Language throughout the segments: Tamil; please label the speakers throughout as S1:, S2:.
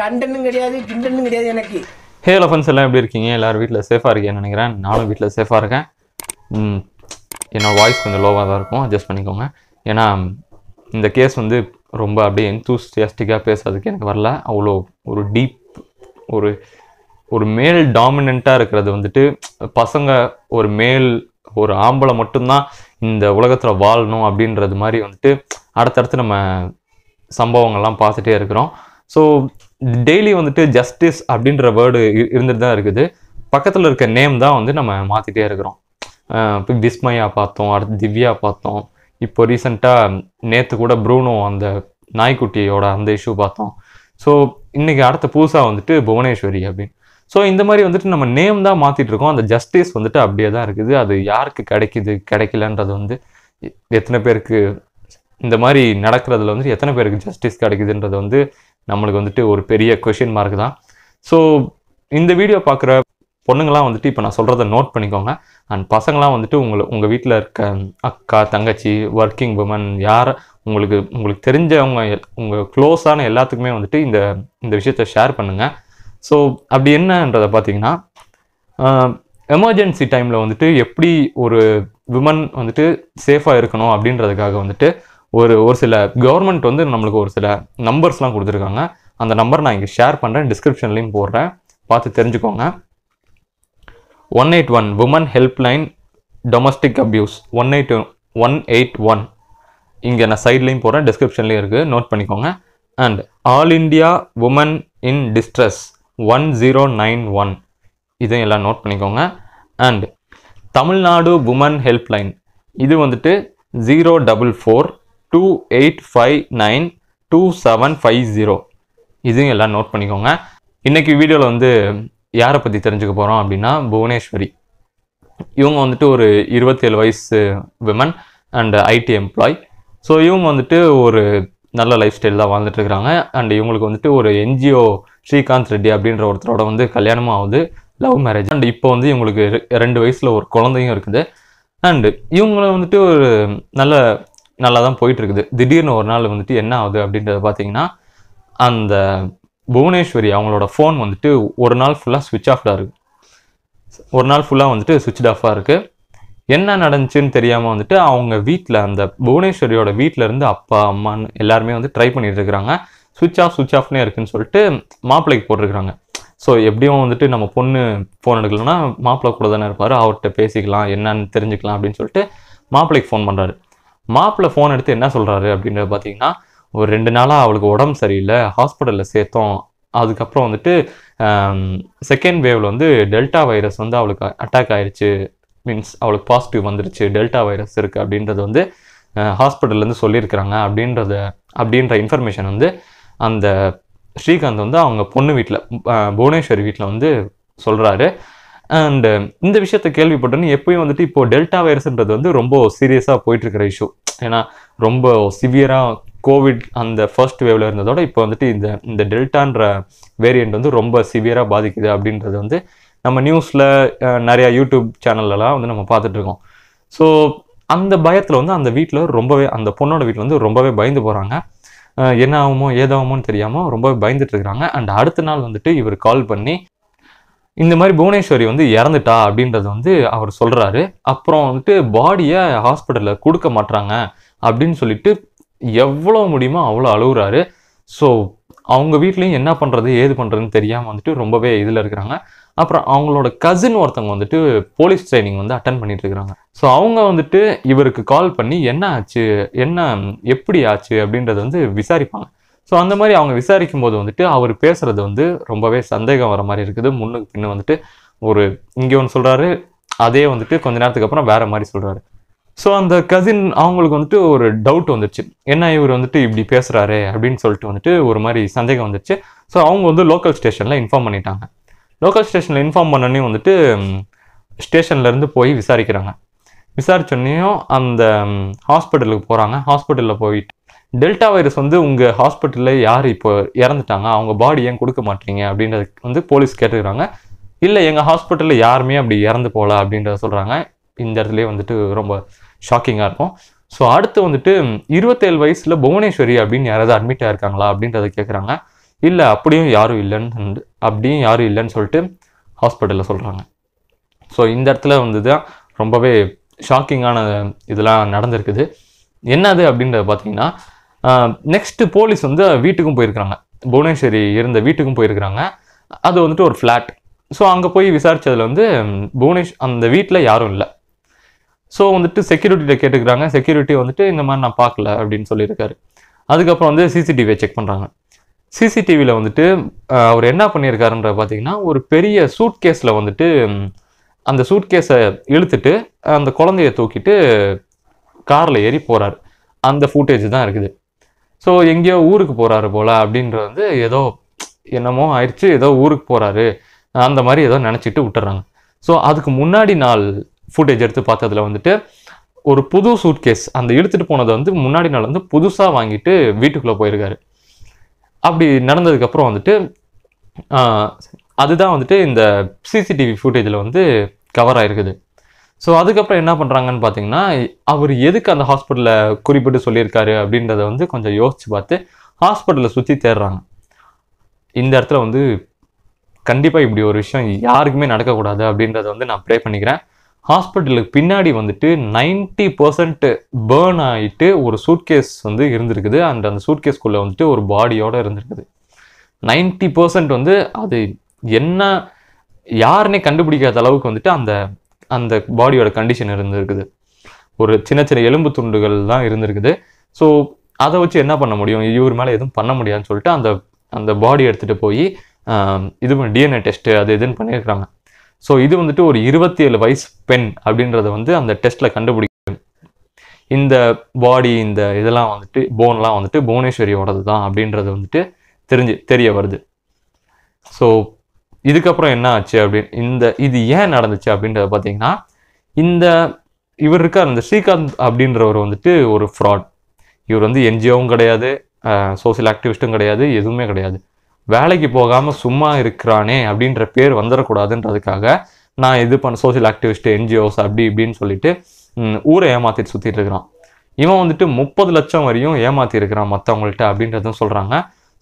S1: கண்டனும் கிடையாது கிண்டனும் கிடையாது எனக்கு ஹே லஃபன்ஸ் எல்லாம் எப்படி இருக்கீங்க எல்லோரும் வீட்டில் சேஃபாக இருக்கேன்னு நினைக்கிறேன் நானும் வீட்டில் சேஃபாக இருக்கேன் என்னோடய வாய்ஸ் கொஞ்சம் லோவாக தான் இருக்கும் அட்ஜஸ்ட் பண்ணிக்கோங்க ஏன்னா இந்த கேஸ் வந்து ரொம்ப அப்படியே என்தூசியாஸ்டிக்காக பேசுறதுக்கு எனக்கு வரல அவ்வளோ ஒரு டீப் ஒரு ஒரு மேல் டாமினண்ட்டாக இருக்கிறது வந்துட்டு பசங்க ஒரு மேல் ஒரு ஆம்பளை மட்டும்தான் இந்த உலகத்தில் வாழணும் அப்படின்றது மாதிரி வந்துட்டு அடுத்தடுத்து நம்ம சம்பவங்கள்லாம் பார்த்துட்டே இருக்கிறோம் ஸோ டெய்லி வந்துட்டு ஜஸ்டிஸ் அப்படின்ற வேர்டு இருந்துட்டு தான் இருக்குது பக்கத்தில் இருக்க நேம் தான் வந்து நம்ம மாற்றிட்டே இருக்கிறோம் இப்போ விஸ்மயா பார்த்தோம் அடுத்து திவ்யா பார்த்தோம் இப்போ ரீசெண்டாக நேற்று கூட ப்ரூனோ அந்த நாய்க்குட்டியோட அந்த இஷ்யூ பார்த்தோம் ஸோ இன்றைக்கி அடுத்த புதுசாக வந்துட்டு புவனேஸ்வரி அப்படின்னு ஸோ இந்த மாதிரி வந்துட்டு நம்ம நேம் தான் மாற்றிட்டு இருக்கோம் அந்த ஜஸ்டிஸ் வந்துட்டு அப்படியே தான் இருக்குது அது யாருக்கு கிடைக்கிது கிடைக்கலன்றது வந்து எத்தனை பேருக்கு இந்த மாதிரி நடக்கிறதுல வந்து எத்தனை பேருக்கு ஜஸ்டிஸ் கிடைக்குதுன்றது வந்து நம்மளுக்கு வந்துட்டு ஒரு பெரிய கொஷின் மார்க் தான் ஸோ இந்த வீடியோ பார்க்குற பொண்ணுங்களாம் வந்துட்டு இப்போ நான் சொல்கிறத நோட் பண்ணிக்கோங்க அண்ட் பசங்களாம் வந்துட்டு உங்களை உங்கள் வீட்டில் இருக்க அக்கா தங்கச்சி ஒர்க்கிங் உமன் யார் உங்களுக்கு உங்களுக்கு தெரிஞ்சவங்க உங்கள் க்ளோஸான எல்லாத்துக்குமே வந்துட்டு இந்த இந்த விஷயத்த ஷேர் பண்ணுங்கள் ஸோ அப்படி என்னன்றதை பார்த்தீங்கன்னா எமர்ஜென்சி டைமில் வந்துட்டு எப்படி ஒரு விமன் வந்துட்டு சேஃபாக இருக்கணும் அப்படின்றதுக்காக வந்துட்டு ஒரு ஒரு சில கவர்மெண்ட் வந்து நம்மளுக்கு ஒரு சில நம்பர்ஸ்லாம் கொடுத்துருக்காங்க அந்த நம்பர் நான் இங்கே ஷேர் பண்ணுறேன் டிஸ்கிரிப்ஷன்லேயும் போடுறேன் பார்த்து தெரிஞ்சுக்கோங்க one eight one women helpline domestic abuse one eight one eight one இங்கே நான் சைட்லேயும் போகிறேன் டிஸ்கிரிப்ஷன்லேயும் இருக்குது நோட் பண்ணிக்கோங்க and all India women in distress one zero nine one இதையும் எல்லாம் நோட் பண்ணிக்கோங்க அண்ட் தமிழ்நாடு உமன் ஹெல்ப்லைன் இது வந்துட்டு zero double four two eight five nine two seven five zero இதையும் எல்லாம் நோட் பண்ணிக்கோங்க இன்றைக்கி வீடியோவில் வந்து யாரை பற்றி தெரிஞ்சுக்க போகிறோம் அப்படின்னா புவனேஸ்வரி இவங்க வந்துட்டு ஒரு இருபத்தேழு வயசு women and IT employee so இவங்க வந்துட்டு ஒரு நல்ல லைஃப் ஸ்டைல் தான் வாழ்ந்துட்டுருக்குறாங்க அண்ட் இவங்களுக்கு வந்துட்டு ஒரு என்ஜிஓ ஸ்ரீகாந்த் ரெட்டி அப்படின்ற ஒருத்தரோட வந்து கல்யாணமும் ஆகுது லவ் மேரேஜ் அண்ட் இப்போ வந்து இவங்களுக்கு ரெண்டு வயசில் ஒரு குழந்தையும் இருக்குது அண்டு இவங்கள வந்துட்டு ஒரு நல்ல நல்லா தான் போயிட்டுருக்குது திடீர்னு ஒரு நாள் வந்துட்டு என்ன ஆகுது அப்படின்றத பார்த்தீங்கன்னா அந்த புவனேஸ்வரி அவங்களோட ஃபோன் வந்துட்டு ஒரு நாள் ஃபுல்லாக சுவிட்ச் ஆஃப்டாக இருக்குது ஒரு நாள் ஃபுல்லாக வந்துட்டு சுவிட்ச் ஆஃபாக இருக்குது என்ன நடந்துச்சுன்னு தெரியாமல் வந்துட்டு அவங்க வீட்டில் அந்த புவனேஸ்வரியோட இருந்து அப்பா அம்மான்னு எல்லாருமே வந்து ட்ரை பண்ணிட்டு இருக்கிறாங்க சுவிட்ச் ஆஃப் சுவிட்ச் ஆஃப்னே இருக்குன்னு சொல்லிட்டு மாப்பிள்ளைக்கு போட்டிருக்கிறாங்க ஸோ எப்படியும் வந்துட்டு நம்ம பொண்ணு ஃபோன் எடுக்கலன்னா மாப்பிள்ளை கூட தானே இருப்பார் அவர்கிட்ட பேசிக்கலாம் என்னன்னு தெரிஞ்சுக்கலாம் அப்படின்னு சொல்லிட்டு மாப்பிள்ளைக்கு ஃபோன் பண்ணுறாரு மாப்பிள்ளை ஃபோன் எடுத்து என்ன சொல்கிறாரு அப்படின்றது பார்த்தீங்கன்னா ஒரு ரெண்டு நாளாக அவளுக்கு உடம்பு சரியில்லை ஹாஸ்பிட்டலில் சேர்த்தோம் அதுக்கப்புறம் வந்துட்டு செகண்ட் வேவில் வந்து டெல்டா வைரஸ் வந்து அவளுக்கு அட்டாக் ஆயிடுச்சு மீன்ஸ் அவளுக்கு பாசிட்டிவ் வந்துருச்சு டெல்டா வைரஸ் இருக்குது அப்படின்றது வந்து ஹாஸ்பிட்டல்லேருந்து சொல்லியிருக்கிறாங்க அப்படின்றத அப்படின்ற இன்ஃபர்மேஷன் வந்து அந்த ஸ்ரீகாந்த் வந்து அவங்க பொண்ணு வீட்டில் புவனேஸ்வரி வீட்டில் வந்து சொல்கிறாரு அண்டு um, இந்த விஷயத்த கேள்விப்பட்டோன்னு எப்பயும் வந்துட்டு இப்போ டெல்டா வைரஸ்ன்றது வந்து ரொம்ப சீரியஸாக போயிட்டு இருக்கிற இஷ்யூ ஏன்னா ரொம்ப சிவியராக கோவிட் அந்த ஃபர்ஸ்ட் வேவ்ல இருந்ததோட இப்போ வந்துட்டு இந்த இந்த டெல்டான்ற வேரியண்ட் வந்து ரொம்ப சிவியராக பாதிக்குது அப்படின்றது வந்து நம்ம நியூஸில் நிறையா யூடியூப் சேனல்லலாம் வந்து நம்ம பார்த்துட்ருக்கோம் ஸோ அந்த பயத்தில் வந்து அந்த வீட்டில் ரொம்பவே அந்த பொண்ணோட வீட்டில் வந்து ரொம்பவே பயந்து போகிறாங்க என்ன ஆகுமோ ஏதாகுமோன்னு தெரியாமல் ரொம்பவே பயந்துட்டு இருக்கிறாங்க அண்ட் அடுத்த நாள் வந்துட்டு இவர் கால் பண்ணி இந்த மாதிரி புவனேஸ்வரி வந்து இறந்துட்டா அப்படின்றத வந்து அவர் சொல்கிறாரு அப்புறம் வந்துட்டு பாடியை ஹாஸ்பிட்டலில் கொடுக்க மாட்டாங்க அப்படின்னு சொல்லிட்டு எவ்வளோ முடியுமோ அவ்வளோ அழுகுறாரு ஸோ அவங்க வீட்லேயும் என்ன பண்ணுறது ஏது பண்ணுறதுன்னு தெரியாமல் வந்துட்டு ரொம்பவே இதில் இருக்கிறாங்க அப்புறம் அவங்களோட கசின் ஒருத்தவங்க வந்துட்டு போலீஸ் ட்ரைனிங் வந்து அட்டன் பண்ணிட்டு இருக்கிறாங்க ஸோ அவங்க வந்துட்டு இவருக்கு கால் பண்ணி என்ன ஆச்சு என்ன எப்படி ஆச்சு அப்படின்றத வந்து விசாரிப்பாங்க ஸோ அந்த மாதிரி அவங்க விசாரிக்கும் போது வந்துட்டு அவர் பேசுறது வந்து ரொம்பவே சந்தேகம் வர மாதிரி இருக்குது முன்னுக்கு பின்ன வந்துட்டு ஒரு இங்கே ஒன்று சொல்கிறாரு அதே வந்துட்டு கொஞ்ச நேரத்துக்கு அப்புறம் வேற மாதிரி சொல்கிறாரு ஸோ அந்த கசின் அவங்களுக்கு வந்துட்டு ஒரு டவுட் வந்துருச்சு என்ன இவர் வந்துட்டு இப்படி பேசுகிறாரு அப்படின்னு சொல்லிட்டு வந்துட்டு ஒரு மாதிரி சந்தேகம் வந்துருச்சு ஸோ அவங்க வந்து லோக்கல் ஸ்டேஷனில் இன்ஃபார்ம் பண்ணிட்டாங்க லோக்கல் ஸ்டேஷனில் இன்ஃபார்ம் பண்ணனே வந்துட்டு ஸ்டேஷன்லேருந்து போய் விசாரிக்கிறாங்க விசாரிச்சோன்னையும் அந்த ஹாஸ்பிட்டலுக்கு போகிறாங்க ஹாஸ்பிட்டலில் போயிட்டு டெல்டா வைரஸ் வந்து உங்கள் ஹாஸ்பிட்டலில் யார் இப்போ இறந்துட்டாங்க அவங்க பாடி ஏன் கொடுக்க மாட்டீங்க அப்படின்றது வந்து போலீஸ் கேட்டுக்கிறாங்க இல்லை எங்கள் ஹாஸ்பிட்டலில் யாருமே அப்படி இறந்து போகல அப்படின்றத சொல்கிறாங்க இந்த இடத்துலேயே வந்துட்டு ரொம்ப ஷாக்கிங்காக இருக்கும் ஸோ அடுத்து வந்துட்டு இருபத்தேழு வயசில் புவனேஸ்வரி அப்படின்னு யாராவது அட்மிட் ஆயிருக்காங்களா அப்படின்றத கேட்குறாங்க இல்லை அப்படியும் யாரும் இல்லைன்னு அப்படியும் யாரும் இல்லைன்னு சொல்லிட்டு ஹாஸ்பிட்டலில் சொல்கிறாங்க ஸோ இந்த இடத்துல வந்து தான் ரொம்பவே ஷாக்கிங்கான இதெல்லாம் நடந்திருக்குது என்னது அப்படின்றத பார்த்தீங்கன்னா நெக்ஸ்ட்டு போலீஸ் வந்து வீட்டுக்கும் போயிருக்கிறாங்க புவனேஸ்வரி இருந்த வீட்டுக்கும் போயிருக்கிறாங்க அது வந்துட்டு ஒரு ஃப்ளாட் ஸோ அங்கே போய் விசாரித்ததில் வந்து புவனேஷ் அந்த வீட்டில் யாரும் இல்லை ஸோ வந்துட்டு செக்யூரிட்டியில் கேட்டுக்கிறாங்க செக்யூரிட்டி வந்துட்டு இந்த மாதிரி நான் பார்க்கல அப்படின்னு சொல்லியிருக்காரு அதுக்கப்புறம் வந்து சிசிடிவியை செக் பண்ணுறாங்க சிசிடிவியில் வந்துட்டு அவர் என்ன பண்ணியிருக்காருன்ற பார்த்தீங்கன்னா ஒரு பெரிய சூட் கேஸில் வந்துட்டு அந்த சூட் கேஸை இழுத்துட்டு அந்த குழந்தைய தூக்கிட்டு காரில் ஏறி போகிறார் அந்த ஃபூட்டேஜ் தான் இருக்குது ஸோ எங்கேயோ ஊருக்கு போகிறாரு போல் அப்படின்றது வந்து ஏதோ என்னமோ ஆயிடுச்சு ஏதோ ஊருக்கு போகிறாரு அந்த மாதிரி ஏதோ நினச்சிட்டு விட்டுறாங்க ஸோ அதுக்கு முன்னாடி நாள் ஃபுட்டேஜ் எடுத்து பார்த்ததில் வந்துட்டு ஒரு புது சூட்கேஸ் அந்த எடுத்துகிட்டு போனதை வந்து முன்னாடி நாள் வந்து புதுசாக வாங்கிட்டு வீட்டுக்குள்ளே போயிருக்காரு அப்படி நடந்ததுக்கப்புறம் வந்துட்டு அதுதான் வந்துட்டு இந்த சிசிடிவி ஃபுட்டேஜில் வந்து கவர் ஆகிருக்குது ஸோ அதுக்கப்புறம் என்ன பண்ணுறாங்கன்னு பார்த்தீங்கன்னா அவர் எதுக்கு அந்த ஹாஸ்பிட்டலில் குறிப்பிட்டு சொல்லியிருக்காரு அப்படின்றத வந்து கொஞ்சம் யோசித்து பார்த்து ஹாஸ்பிட்டலை சுற்றி தேடுறாங்க இந்த இடத்துல வந்து கண்டிப்பாக இப்படி ஒரு விஷயம் யாருக்குமே நடக்கக்கூடாது அப்படின்றத வந்து நான் ப்ரே பண்ணிக்கிறேன் ஹாஸ்பிட்டலுக்கு பின்னாடி வந்துட்டு நைன்டி பர்சன்ட் பேர்ன் ஆகிட்டு ஒரு சூட்கேஸ் வந்து இருந்திருக்குது அண்ட் அந்த சூட்கேஸ்குள்ளே வந்துட்டு ஒரு பாடியோடு இருந்திருக்குது நைன்டி பர்சன்ட் வந்து அது என்ன யாருன்னே கண்டுபிடிக்காத அளவுக்கு வந்துட்டு அந்த அந்த பாடியோட கண்டிஷன் இருந்திருக்குது ஒரு சின்ன சின்ன எலும்பு துண்டுகள் தான் இருந்திருக்குது ஸோ அதை வச்சு என்ன பண்ண முடியும் இவர் மேலே எதுவும் பண்ண முடியாதுன்னு சொல்லிட்டு அந்த அந்த பாடி எடுத்துகிட்டு போய் இது பண்ணி டிஎன்ஏ டெஸ்ட்டு அது இதுன்னு பண்ணியிருக்கிறாங்க ஸோ இது வந்துட்டு ஒரு இருபத்தி ஏழு வயசு பெண் அப்படின்றத வந்து அந்த டெஸ்ட்டில் கண்டுபிடிக்கும் இந்த பாடி இந்த இதெல்லாம் வந்துட்டு போன்லாம் வந்துட்டு புவனேஸ்வரியோடது தான் அப்படின்றது வந்துட்டு தெரிஞ்சு தெரிய வருது ஸோ இதுக்கப்புறம் என்ன ஆச்சு அப்படின்னு இந்த இது ஏன் நடந்துச்சு அப்படின்றத பார்த்தீங்கன்னா இந்த இவர் இருக்கார் இந்த ஸ்ரீகாந்த் அப்படின்றவர் வந்துட்டு ஒரு ஃப்ராட் இவர் வந்து என்ஜிஓவும் கிடையாது சோசியல் ஆக்டிவிஸ்ட்டும் கிடையாது எதுவுமே கிடையாது வேலைக்கு போகாமல் சும்மா இருக்கிறானே அப்படின்ற பேர் வந்துடக்கூடாதுன்றதுக்காக நான் இது பண்ண சோசியல் ஆக்டிவிஸ்ட் என்ஜிஓஸ் அப்படி இப்படின்னு சொல்லிட்டு ஊரை ஏமாற்றிட்டு சுற்றிட்டு இருக்கிறான் இவன் வந்துட்டு முப்பது லட்சம் வரையும் ஏமாத்தி இருக்கிறான் மற்றவங்கள்ட்ட அப்படின்றதும் சொல்கிறாங்க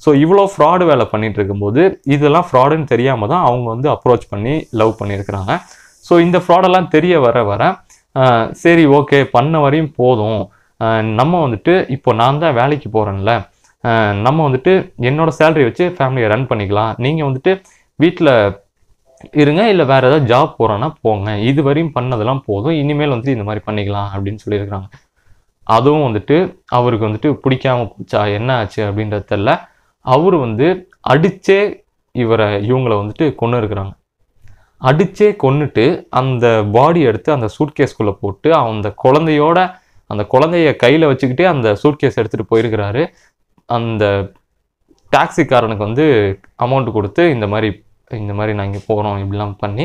S1: ஸோ இவ்வளோ ஃப்ராடு வேலை பண்ணிட்டு இருக்கும்போது இதெல்லாம் ஃப்ராடுன்னு தெரியாமல் தான் அவங்க வந்து அப்ரோச் பண்ணி லவ் பண்ணியிருக்கிறாங்க ஸோ இந்த ஃப்ராடெல்லாம் தெரிய வர வர சரி ஓகே பண்ண வரையும் போதும் நம்ம வந்துட்டு இப்போ நான் தான் வேலைக்கு போகிறேன்ல நம்ம வந்துட்டு என்னோடய சேலரி வச்சு ஃபேமிலியை ரன் பண்ணிக்கலாம் நீங்கள் வந்துட்டு வீட்டில் இருங்க இல்லை வேறு ஏதாவது ஜாப் போகிறோன்னா போங்க இது வரையும் பண்ணதெல்லாம் போதும் இனிமேல் வந்துட்டு இந்த மாதிரி பண்ணிக்கலாம் அப்படின்னு சொல்லியிருக்கிறாங்க அதுவும் வந்துட்டு அவருக்கு வந்துட்டு பிடிக்காம போச்சா என்ன ஆச்சு அப்படின்றது தெரில அவர் வந்து அடித்தே இவரை இவங்களை வந்துட்டு கொண்டு இருக்கிறாங்க அடித்தே கொண்டுட்டு அந்த பாடி எடுத்து அந்த சூட்கேஸ்குள்ளே போட்டு அந்த குழந்தையோட அந்த குழந்தைய கையில் வச்சுக்கிட்டே அந்த சூட்கேஸ் எடுத்துகிட்டு போயிருக்கிறாரு அந்த டாக்ஸிக்காரனுக்கு வந்து அமௌண்ட் கொடுத்து இந்த மாதிரி இந்த மாதிரி நாங்கள் இங்கே போகிறோம் இப்படிலாம் பண்ணி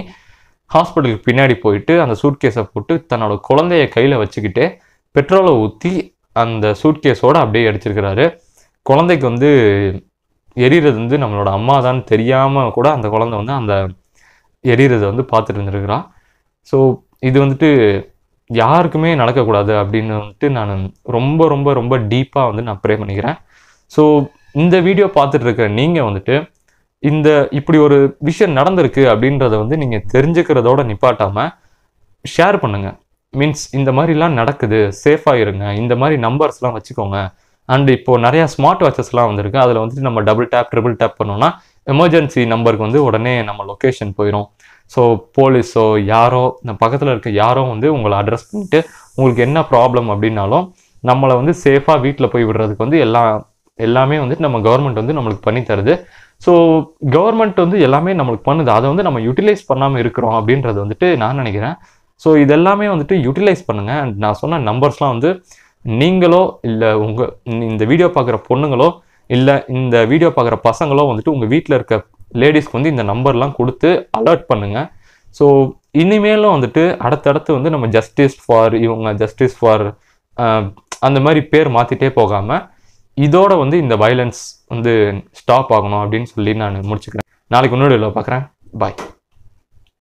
S1: ஹாஸ்பிட்டலுக்கு பின்னாடி போயிட்டு அந்த சூட்கேஸை போட்டு தன்னோட குழந்தைய கையில் வச்சுக்கிட்டு பெட்ரோலை ஊற்றி அந்த சூட்கேஸோடு அப்படியே அடிச்சிருக்கிறாரு குழந்தைக்கு வந்து எரிகிறது வந்து நம்மளோட அம்மா தான் தெரியாமல் கூட அந்த குழந்தை வந்து அந்த எரியறதை வந்து பார்த்துட்டு இருந்துருக்குறா ஸோ இது வந்துட்டு யாருக்குமே நடக்கக்கூடாது அப்படின்னு வந்துட்டு நான் ரொம்ப ரொம்ப ரொம்ப டீப்பாக வந்து நான் ப்ரே பண்ணிக்கிறேன் ஸோ இந்த வீடியோ பார்த்துட்டு இருக்க நீங்கள் வந்துட்டு இந்த இப்படி ஒரு விஷயம் நடந்திருக்கு அப்படின்றத வந்து நீங்கள் தெரிஞ்சுக்கிறதோட நிப்பாட்டாமல் ஷேர் பண்ணுங்கள் மீன்ஸ் இந்த மாதிரிலாம் நடக்குது சேஃபாக இருங்க இந்த மாதிரி நம்பர்ஸ்லாம் வச்சுக்கோங்க அண்ட் இப்போது நிறையா ஸ்மார்ட் வாட்சஸ்லாம் வந்திருக்கு அதில் வந்துட்டு நம்ம டபுள் டேப் ட்ரிபிள் டேப் பண்ணோம்னா எமர்ஜென்சி நம்பருக்கு வந்து உடனே நம்ம லொக்கேஷன் போயிடும் ஸோ போலீஸோ யாரோ இந்த பக்கத்தில் இருக்க யாரோ வந்து உங்களை அட்ரஸ் பண்ணிவிட்டு உங்களுக்கு என்ன ப்ராப்ளம் அப்படின்னாலும் நம்மளை வந்து சேஃபாக வீட்டில் போய் விடுறதுக்கு வந்து எல்லா எல்லாமே வந்துட்டு நம்ம கவர்மெண்ட் வந்து நம்மளுக்கு பண்ணி தருது ஸோ கவர்மெண்ட் வந்து எல்லாமே நம்மளுக்கு பண்ணுது அதை வந்து நம்ம யூட்டிலைஸ் பண்ணாமல் இருக்கிறோம் அப்படின்றது வந்துட்டு நான் நினைக்கிறேன் ஸோ இதெல்லாமே வந்துட்டு யூட்டிலைஸ் பண்ணுங்கள் அண்ட் நான் சொன்ன நம்பர்ஸ்லாம் வந்து நீங்களோ இல்லை உங்கள் இந்த வீடியோ பார்க்குற பொண்ணுங்களோ இல்லை இந்த வீடியோ பார்க்குற பசங்களோ வந்துட்டு உங்கள் வீட்டில் இருக்க லேடிஸ்க்கு வந்து இந்த நம்பர்லாம் கொடுத்து அலர்ட் பண்ணுங்கள் ஸோ இனிமேலும் வந்துட்டு அடுத்தடுத்து வந்து நம்ம ஜஸ்டிஸ் ஃபார் இவங்க ஜஸ்டிஸ் ஃபார் அந்த மாதிரி பேர் மாற்றிட்டே போகாமல் இதோட வந்து இந்த வயலன்ஸ் வந்து ஸ்டாப் ஆகணும் அப்படின்னு சொல்லி நான் முடிச்சுக்கிறேன் நாளைக்கு இல்லை பார்க்குறேன் பாய்